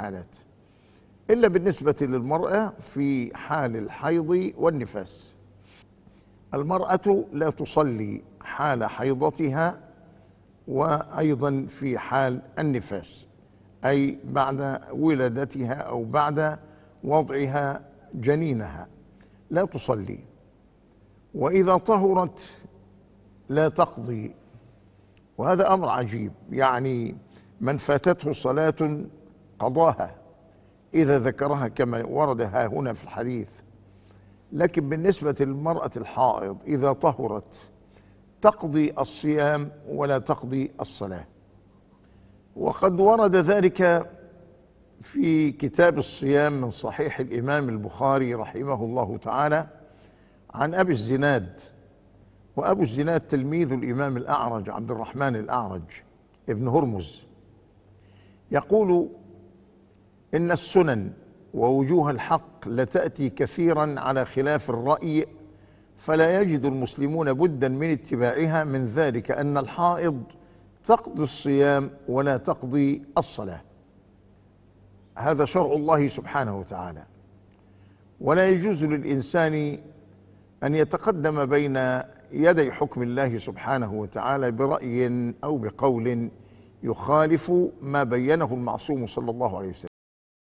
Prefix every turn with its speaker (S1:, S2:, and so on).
S1: حالات إلا بالنسبة للمرأة في حال الحيض والنفاس المرأة لا تصلي حال حيضتها وأيضا في حال النفاس أي بعد ولادتها أو بعد وضعها جنينها لا تصلي وإذا طهرت لا تقضي وهذا أمر عجيب يعني من فاتته صلاة قضاها إذا ذكرها كما ورد ها هنا في الحديث لكن بالنسبة للمرأة الحائض إذا طهرت تقضي الصيام ولا تقضي الصلاة وقد ورد ذلك في كتاب الصيام من صحيح الإمام البخاري رحمه الله تعالى عن أبي الزناد وأبو الزناد تلميذ الإمام الأعرج عبد الرحمن الأعرج ابن هرمز يقول إن السنن ووجوه الحق لتأتي كثيرا على خلاف الرأي فلا يجد المسلمون بدا من اتباعها من ذلك أن الحائض تقضي الصيام ولا تقضي الصلاة هذا شرع الله سبحانه وتعالى ولا يجوز للإنسان أن يتقدم بين يدي حكم الله سبحانه وتعالى برأي أو بقول يخالف ما بينه المعصوم صلى الله عليه وسلم